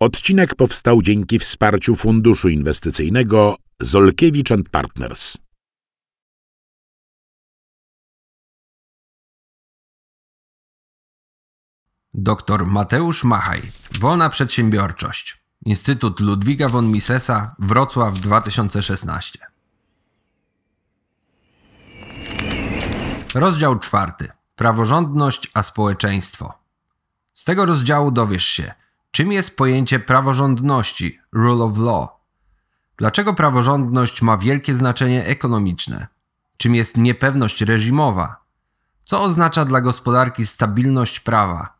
Odcinek powstał dzięki wsparciu Funduszu Inwestycyjnego Zolkiewicz Partners. Doktor Mateusz Machaj, Wolna Przedsiębiorczość, Instytut Ludwiga von Misesa, Wrocław 2016. Rozdział czwarty. Praworządność a społeczeństwo. Z tego rozdziału dowiesz się, Czym jest pojęcie praworządności, rule of law? Dlaczego praworządność ma wielkie znaczenie ekonomiczne? Czym jest niepewność reżimowa? Co oznacza dla gospodarki stabilność prawa?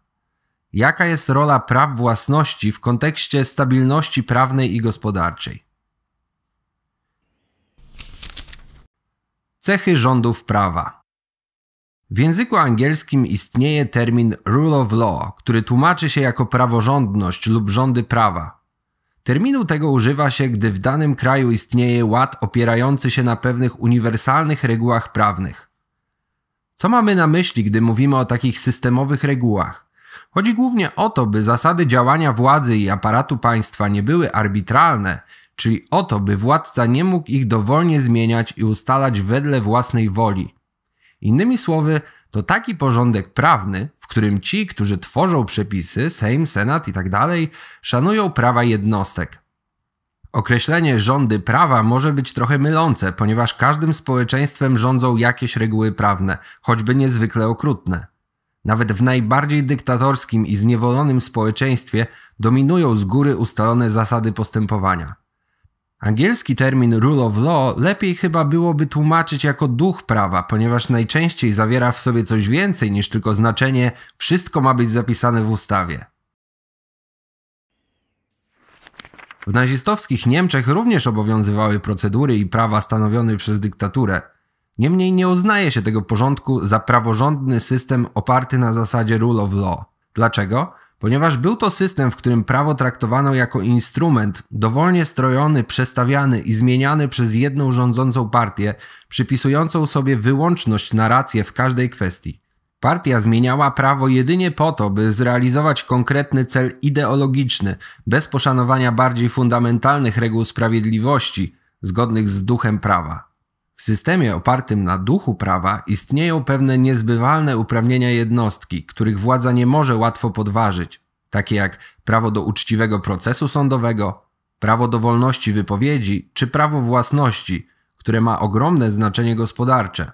Jaka jest rola praw własności w kontekście stabilności prawnej i gospodarczej? Cechy rządów prawa w języku angielskim istnieje termin rule of law, który tłumaczy się jako praworządność lub rządy prawa. Terminu tego używa się, gdy w danym kraju istnieje ład opierający się na pewnych uniwersalnych regułach prawnych. Co mamy na myśli, gdy mówimy o takich systemowych regułach? Chodzi głównie o to, by zasady działania władzy i aparatu państwa nie były arbitralne, czyli o to, by władca nie mógł ich dowolnie zmieniać i ustalać wedle własnej woli – Innymi słowy, to taki porządek prawny, w którym ci, którzy tworzą przepisy, Sejm, Senat itd., tak szanują prawa jednostek. Określenie rządy prawa może być trochę mylące, ponieważ każdym społeczeństwem rządzą jakieś reguły prawne, choćby niezwykle okrutne. Nawet w najbardziej dyktatorskim i zniewolonym społeczeństwie dominują z góry ustalone zasady postępowania. Angielski termin rule of law lepiej chyba byłoby tłumaczyć jako duch prawa, ponieważ najczęściej zawiera w sobie coś więcej niż tylko znaczenie wszystko ma być zapisane w ustawie. W nazistowskich Niemczech również obowiązywały procedury i prawa stanowione przez dyktaturę. Niemniej nie uznaje się tego porządku za praworządny system oparty na zasadzie rule of law. Dlaczego? Ponieważ był to system, w którym prawo traktowano jako instrument dowolnie strojony, przestawiany i zmieniany przez jedną rządzącą partię, przypisującą sobie wyłączność na rację w każdej kwestii. Partia zmieniała prawo jedynie po to, by zrealizować konkretny cel ideologiczny, bez poszanowania bardziej fundamentalnych reguł sprawiedliwości, zgodnych z duchem prawa. W systemie opartym na duchu prawa istnieją pewne niezbywalne uprawnienia jednostki, których władza nie może łatwo podważyć, takie jak prawo do uczciwego procesu sądowego, prawo do wolności wypowiedzi czy prawo własności, które ma ogromne znaczenie gospodarcze.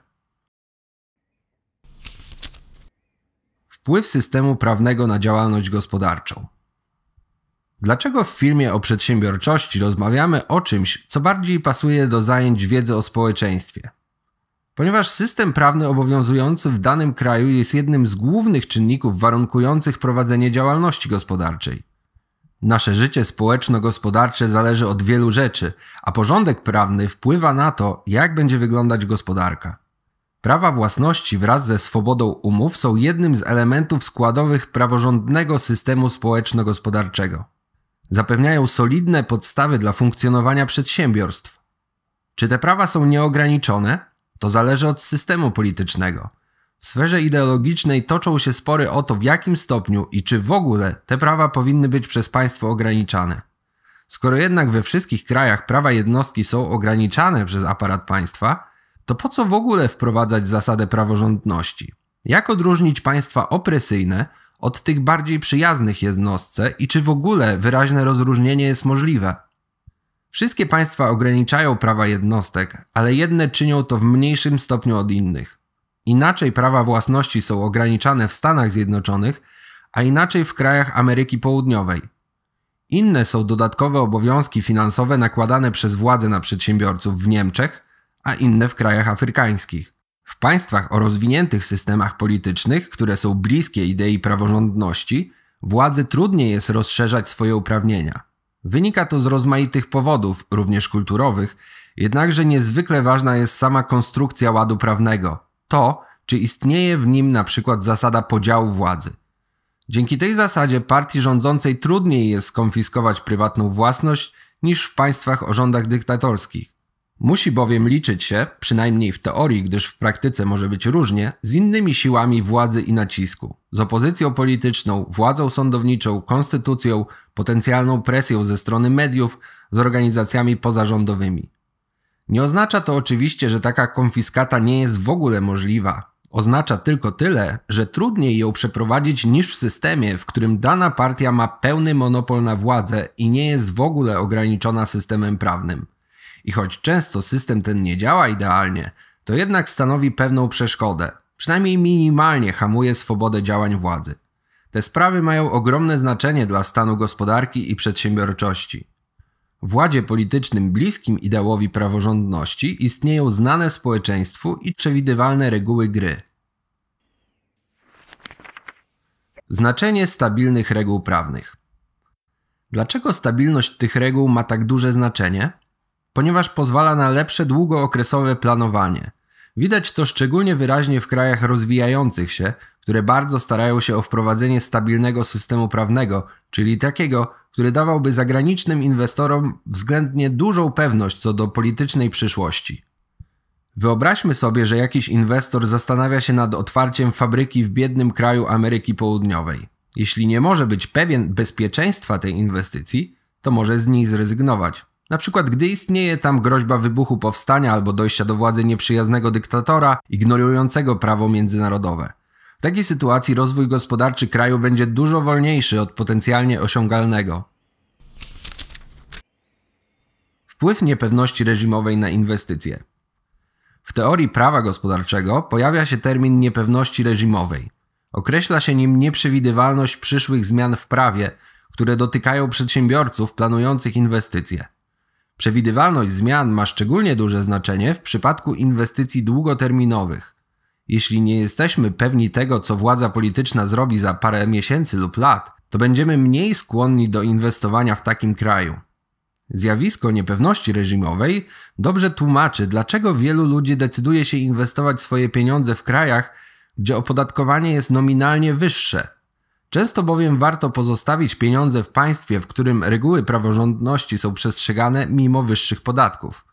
Wpływ systemu prawnego na działalność gospodarczą. Dlaczego w filmie o przedsiębiorczości rozmawiamy o czymś, co bardziej pasuje do zajęć wiedzy o społeczeństwie? Ponieważ system prawny obowiązujący w danym kraju jest jednym z głównych czynników warunkujących prowadzenie działalności gospodarczej. Nasze życie społeczno-gospodarcze zależy od wielu rzeczy, a porządek prawny wpływa na to, jak będzie wyglądać gospodarka. Prawa własności wraz ze swobodą umów są jednym z elementów składowych praworządnego systemu społeczno-gospodarczego zapewniają solidne podstawy dla funkcjonowania przedsiębiorstw. Czy te prawa są nieograniczone? To zależy od systemu politycznego. W sferze ideologicznej toczą się spory o to, w jakim stopniu i czy w ogóle te prawa powinny być przez państwo ograniczane. Skoro jednak we wszystkich krajach prawa jednostki są ograniczane przez aparat państwa, to po co w ogóle wprowadzać zasadę praworządności? Jak odróżnić państwa opresyjne od tych bardziej przyjaznych jednostce i czy w ogóle wyraźne rozróżnienie jest możliwe. Wszystkie państwa ograniczają prawa jednostek, ale jedne czynią to w mniejszym stopniu od innych. Inaczej prawa własności są ograniczane w Stanach Zjednoczonych, a inaczej w krajach Ameryki Południowej. Inne są dodatkowe obowiązki finansowe nakładane przez władze na przedsiębiorców w Niemczech, a inne w krajach afrykańskich. W państwach o rozwiniętych systemach politycznych, które są bliskie idei praworządności, władzy trudniej jest rozszerzać swoje uprawnienia. Wynika to z rozmaitych powodów, również kulturowych, jednakże niezwykle ważna jest sama konstrukcja ładu prawnego, to, czy istnieje w nim na przykład zasada podziału władzy. Dzięki tej zasadzie partii rządzącej trudniej jest skonfiskować prywatną własność niż w państwach o rządach dyktatorskich. Musi bowiem liczyć się, przynajmniej w teorii, gdyż w praktyce może być różnie, z innymi siłami władzy i nacisku. Z opozycją polityczną, władzą sądowniczą, konstytucją, potencjalną presją ze strony mediów, z organizacjami pozarządowymi. Nie oznacza to oczywiście, że taka konfiskata nie jest w ogóle możliwa. Oznacza tylko tyle, że trudniej ją przeprowadzić niż w systemie, w którym dana partia ma pełny monopol na władzę i nie jest w ogóle ograniczona systemem prawnym. I choć często system ten nie działa idealnie, to jednak stanowi pewną przeszkodę, przynajmniej minimalnie hamuje swobodę działań władzy. Te sprawy mają ogromne znaczenie dla stanu gospodarki i przedsiębiorczości. Władzie politycznym bliskim ideałowi praworządności istnieją znane społeczeństwu i przewidywalne reguły gry. Znaczenie stabilnych reguł prawnych. Dlaczego stabilność tych reguł ma tak duże znaczenie? ponieważ pozwala na lepsze długookresowe planowanie. Widać to szczególnie wyraźnie w krajach rozwijających się, które bardzo starają się o wprowadzenie stabilnego systemu prawnego, czyli takiego, który dawałby zagranicznym inwestorom względnie dużą pewność co do politycznej przyszłości. Wyobraźmy sobie, że jakiś inwestor zastanawia się nad otwarciem fabryki w biednym kraju Ameryki Południowej. Jeśli nie może być pewien bezpieczeństwa tej inwestycji, to może z niej zrezygnować. Na przykład, gdy istnieje tam groźba wybuchu powstania albo dojścia do władzy nieprzyjaznego dyktatora, ignorującego prawo międzynarodowe. W takiej sytuacji rozwój gospodarczy kraju będzie dużo wolniejszy od potencjalnie osiągalnego. Wpływ niepewności reżimowej na inwestycje. W teorii prawa gospodarczego pojawia się termin niepewności reżimowej. Określa się nim nieprzewidywalność przyszłych zmian w prawie, które dotykają przedsiębiorców planujących inwestycje. Przewidywalność zmian ma szczególnie duże znaczenie w przypadku inwestycji długoterminowych. Jeśli nie jesteśmy pewni tego, co władza polityczna zrobi za parę miesięcy lub lat, to będziemy mniej skłonni do inwestowania w takim kraju. Zjawisko niepewności reżimowej dobrze tłumaczy, dlaczego wielu ludzi decyduje się inwestować swoje pieniądze w krajach, gdzie opodatkowanie jest nominalnie wyższe Często bowiem warto pozostawić pieniądze w państwie, w którym reguły praworządności są przestrzegane mimo wyższych podatków.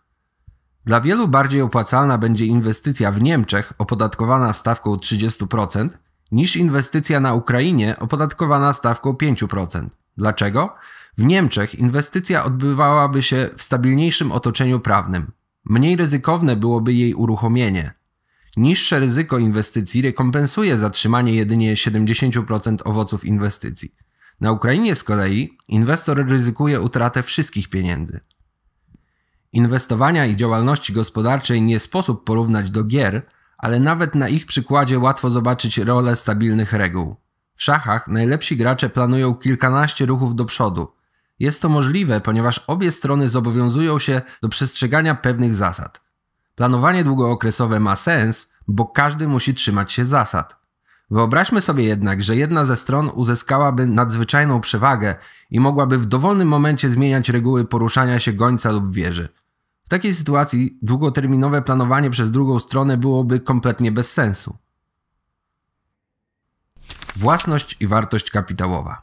Dla wielu bardziej opłacalna będzie inwestycja w Niemczech opodatkowana stawką 30% niż inwestycja na Ukrainie opodatkowana stawką 5%. Dlaczego? W Niemczech inwestycja odbywałaby się w stabilniejszym otoczeniu prawnym. Mniej ryzykowne byłoby jej uruchomienie. Niższe ryzyko inwestycji rekompensuje zatrzymanie jedynie 70% owoców inwestycji. Na Ukrainie z kolei inwestor ryzykuje utratę wszystkich pieniędzy. Inwestowania i działalności gospodarczej nie sposób porównać do gier, ale nawet na ich przykładzie łatwo zobaczyć rolę stabilnych reguł. W szachach najlepsi gracze planują kilkanaście ruchów do przodu. Jest to możliwe, ponieważ obie strony zobowiązują się do przestrzegania pewnych zasad. Planowanie długookresowe ma sens, bo każdy musi trzymać się zasad. Wyobraźmy sobie jednak, że jedna ze stron uzyskałaby nadzwyczajną przewagę i mogłaby w dowolnym momencie zmieniać reguły poruszania się gońca lub wieży. W takiej sytuacji długoterminowe planowanie przez drugą stronę byłoby kompletnie bez sensu. Własność i wartość kapitałowa.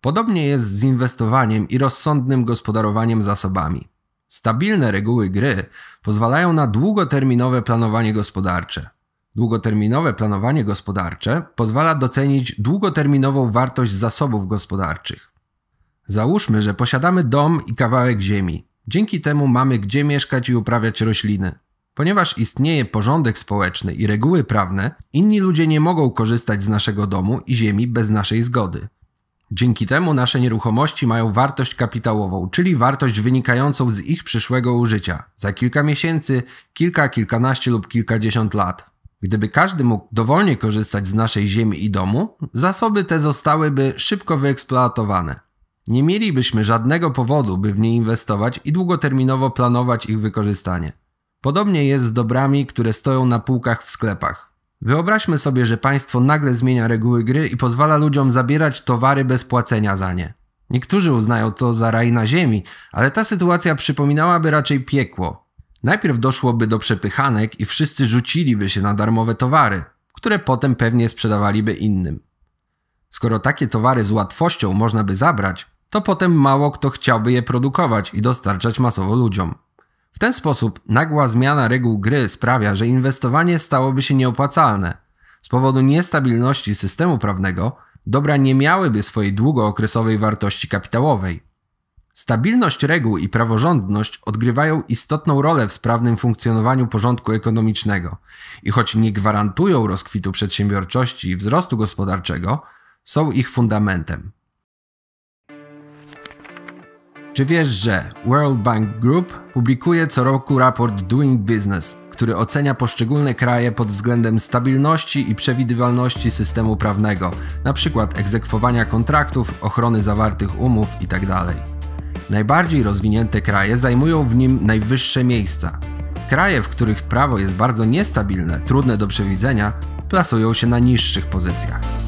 Podobnie jest z inwestowaniem i rozsądnym gospodarowaniem zasobami. Stabilne reguły gry pozwalają na długoterminowe planowanie gospodarcze. Długoterminowe planowanie gospodarcze pozwala docenić długoterminową wartość zasobów gospodarczych. Załóżmy, że posiadamy dom i kawałek ziemi. Dzięki temu mamy gdzie mieszkać i uprawiać rośliny. Ponieważ istnieje porządek społeczny i reguły prawne, inni ludzie nie mogą korzystać z naszego domu i ziemi bez naszej zgody. Dzięki temu nasze nieruchomości mają wartość kapitałową, czyli wartość wynikającą z ich przyszłego użycia za kilka miesięcy, kilka, kilkanaście lub kilkadziesiąt lat. Gdyby każdy mógł dowolnie korzystać z naszej ziemi i domu, zasoby te zostałyby szybko wyeksploatowane. Nie mielibyśmy żadnego powodu, by w nie inwestować i długoterminowo planować ich wykorzystanie. Podobnie jest z dobrami, które stoją na półkach w sklepach. Wyobraźmy sobie, że państwo nagle zmienia reguły gry i pozwala ludziom zabierać towary bez płacenia za nie. Niektórzy uznają to za raj na ziemi, ale ta sytuacja przypominałaby raczej piekło. Najpierw doszłoby do przepychanek i wszyscy rzuciliby się na darmowe towary, które potem pewnie sprzedawaliby innym. Skoro takie towary z łatwością można by zabrać, to potem mało kto chciałby je produkować i dostarczać masowo ludziom. W ten sposób nagła zmiana reguł gry sprawia, że inwestowanie stałoby się nieopłacalne. Z powodu niestabilności systemu prawnego dobra nie miałyby swojej długookresowej wartości kapitałowej. Stabilność reguł i praworządność odgrywają istotną rolę w sprawnym funkcjonowaniu porządku ekonomicznego i choć nie gwarantują rozkwitu przedsiębiorczości i wzrostu gospodarczego, są ich fundamentem. Czy wiesz, że World Bank Group publikuje co roku raport Doing Business, który ocenia poszczególne kraje pod względem stabilności i przewidywalności systemu prawnego, np. egzekwowania kontraktów, ochrony zawartych umów itd. Tak Najbardziej rozwinięte kraje zajmują w nim najwyższe miejsca. Kraje, w których prawo jest bardzo niestabilne, trudne do przewidzenia, plasują się na niższych pozycjach.